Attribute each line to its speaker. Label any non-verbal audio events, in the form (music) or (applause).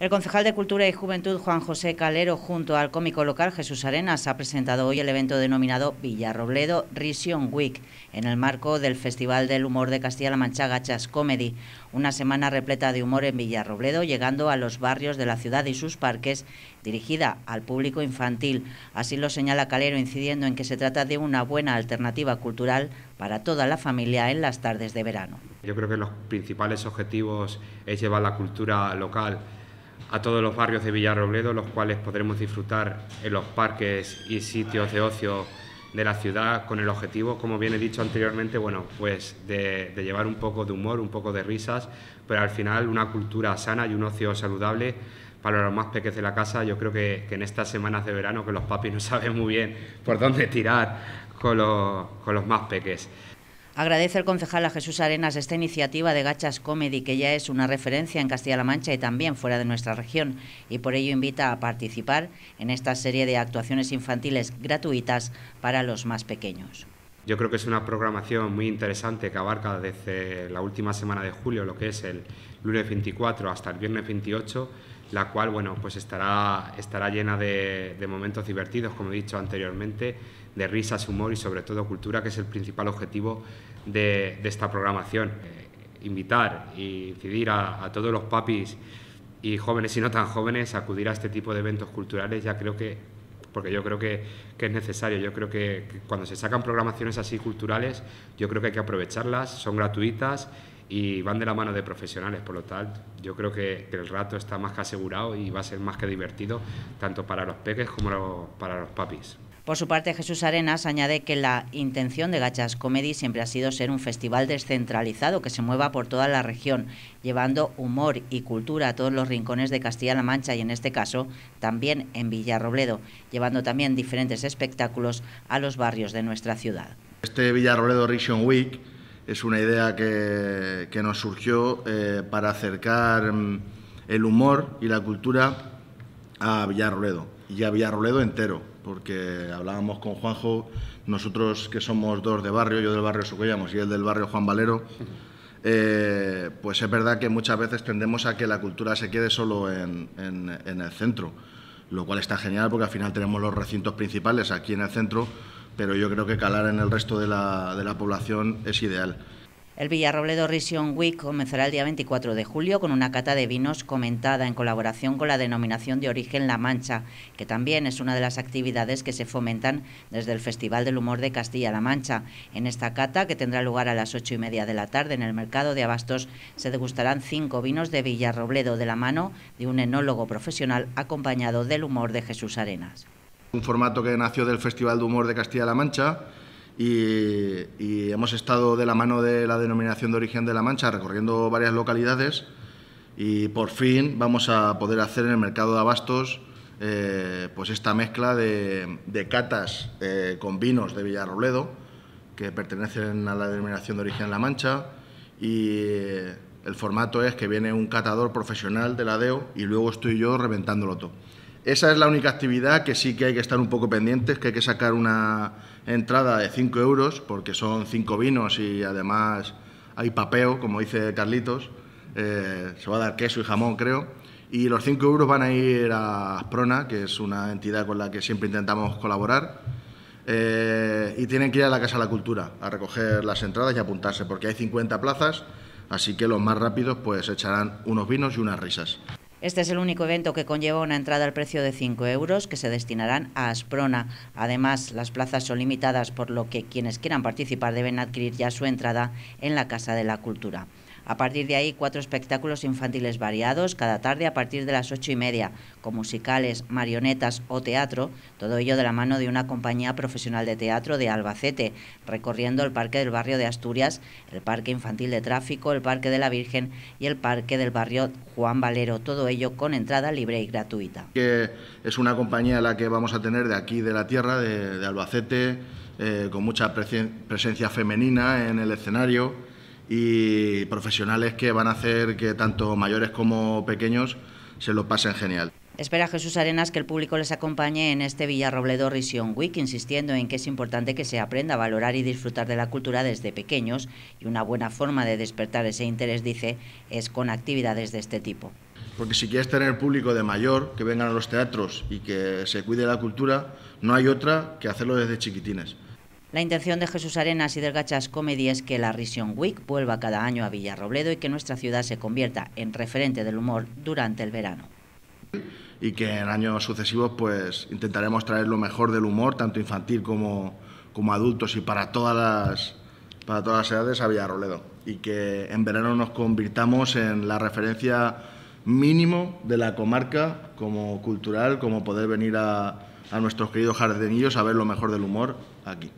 Speaker 1: El concejal de Cultura y Juventud Juan José Calero junto al cómico local Jesús Arenas ha presentado hoy el evento denominado Villarrobledo Rision Week en el marco del Festival del Humor de Castilla-La Mancha Gachas Comedy, una semana repleta de humor en Villarrobledo llegando a los barrios de la ciudad y sus parques dirigida al público infantil. Así lo señala Calero incidiendo en que se trata de una buena alternativa cultural para toda la familia en las tardes de verano.
Speaker 2: Yo creo que los principales objetivos es llevar la cultura local a todos los barrios de Villarrobledo, los cuales podremos disfrutar en los parques y sitios de ocio de la ciudad con el objetivo, como bien he dicho anteriormente, bueno, pues de, llevar un poco de humor, un poco de risas, pero al final una cultura sana y un ocio saludable para los más pequeños de la casa. Yo creo que, en estas semanas de verano que los papis no (laughs) saben muy bien por dónde tirar con los, con los más pequeños.
Speaker 1: Agradece el concejal a Jesús Arenas esta iniciativa de Gachas Comedy, que ya es una referencia en Castilla-La Mancha y también fuera de nuestra región, y por ello invita a participar en esta serie de actuaciones infantiles gratuitas para los más pequeños.
Speaker 2: Yo creo que es una programación muy interesante que abarca desde la última semana de julio, lo que es el lunes 24 hasta el viernes 28 la cual bueno, pues estará, estará llena de, momentos divertidos, como he dicho anteriormente, de risas, humor y sobre todo cultura, que es el principal objetivo de, esta programación. Eh, invitar y incidir a, todos los papis y jóvenes y no tan jóvenes a acudir a este tipo de eventos culturales, ya creo que porque yo creo que, es necesario. Yo creo que, cuando se sacan programaciones así culturales, yo creo que hay que aprovecharlas, son gratuitas y van de la mano de profesionales, por lo tal yo creo que, el rato está más que asegurado y va a ser más que divertido tanto para los peques como para los papis.
Speaker 1: Por su parte, Jesús Arenas añade que la intención de Gachas Comedy siempre ha sido ser un festival descentralizado que se mueva por toda la región, llevando humor y cultura a todos los rincones de Castilla-La Mancha y en este caso también en Villarrobledo, llevando también diferentes espectáculos a los barrios de nuestra ciudad.
Speaker 3: Este Villarrobledo Region Week es una idea que, nos surgió eh, para acercar mm, el humor y la cultura a Villarroledo y a Villarroledo entero, porque hablábamos con Juanjo, nosotros que somos dos de barrio, yo del barrio Socollamos y él del barrio Juan Valero, eh, pues es verdad que muchas veces tendemos a que la cultura se quede solo en el centro, lo cual está genial porque al final tenemos los recintos principales
Speaker 1: aquí en el centro pero yo creo que calar en el resto de la, población es ideal. El Villarrobledo Rision Week comenzará el día 24 de julio con una cata de vinos comentada en colaboración con la denominación de origen La Mancha, que también es una de las actividades que se fomentan desde el Festival del Humor de Castilla-La Mancha. En esta cata, que tendrá lugar a las ocho y media de la tarde en el mercado de Abastos, se degustarán cinco vinos de Villarrobledo de la mano de un enólogo profesional acompañado del humor de Jesús Arenas
Speaker 3: un formato que nació del Festival de Humor de Castilla-La Mancha y, hemos estado de la mano de la denominación de origen de La Mancha recorriendo varias localidades y por fin vamos a poder hacer en el mercado de abastos eh, pues esta mezcla de, catas eh, con vinos de Villarrobledo que pertenecen a la denominación de origen La Mancha y eh, el formato es que viene un catador profesional de la DEO y luego estoy yo reventándolo todo. Esa es la única actividad que sí que hay que estar un poco pendientes, que hay que sacar una entrada de 5 euros, porque son 5 vinos y además hay papeo, como dice Carlitos. Eh, se va a dar queso y jamón, creo. Y los 5 euros van a ir a Asprona, que es una entidad con la que siempre intentamos colaborar. Eh, y tienen que ir a la Casa de la Cultura a recoger las entradas y apuntarse, porque hay 50 plazas, así que los más rápidos pues echarán unos vinos y unas risas.
Speaker 1: Este es el único evento que conlleva una entrada al precio de 5 euros que se destinarán a Asprona. Además, las plazas son limitadas, por lo que quienes quieran participar deben adquirir ya su entrada en la Casa de la Cultura. A partir de ahí, cuatro espectáculos infantiles variados cada tarde a partir de las ocho y media, con musicales, marionetas o teatro, todo ello de la mano de una compañía profesional de teatro de Albacete, recorriendo el Parque del Barrio de Asturias, el Parque Infantil de Tráfico, el Parque de la Virgen y el Parque del Barrio Juan Valero, todo ello con entrada libre y gratuita.
Speaker 3: Que es una compañía la que vamos a tener de aquí, de la tierra, de, Albacete, eh, con mucha presencia femenina en el escenario y profesionales que van a hacer que tanto mayores como pequeños se lo pasen genial.
Speaker 1: Espera Jesús Arenas que el público les acompañe en este Villarrobledo Risión Week, insistiendo en que es importante que se aprenda a valorar y disfrutar de la cultura desde pequeños y una buena forma de despertar ese interés, dice, es con actividades de este tipo. Porque si
Speaker 3: quieres tener público de mayor, que vengan a los teatros y que se cuide la cultura, no hay otra
Speaker 1: que hacerlo desde chiquitines. La intención de Jesús Arenas y del Gachas Comedy es que la Risión Week vuelva cada año a Villarrobledo y que nuestra ciudad se convierta en referente del humor durante el verano
Speaker 3: y que en años sucesivos pues intentaremos traer lo mejor del humor, tanto infantil como, como adultos y para todas las para todas las edades a Villarrobledo y que en verano nos convirtamos en la referencia mínimo de la comarca como cultural, como poder venir a, a nuestros queridos jardinillos a ver lo mejor del humor aquí.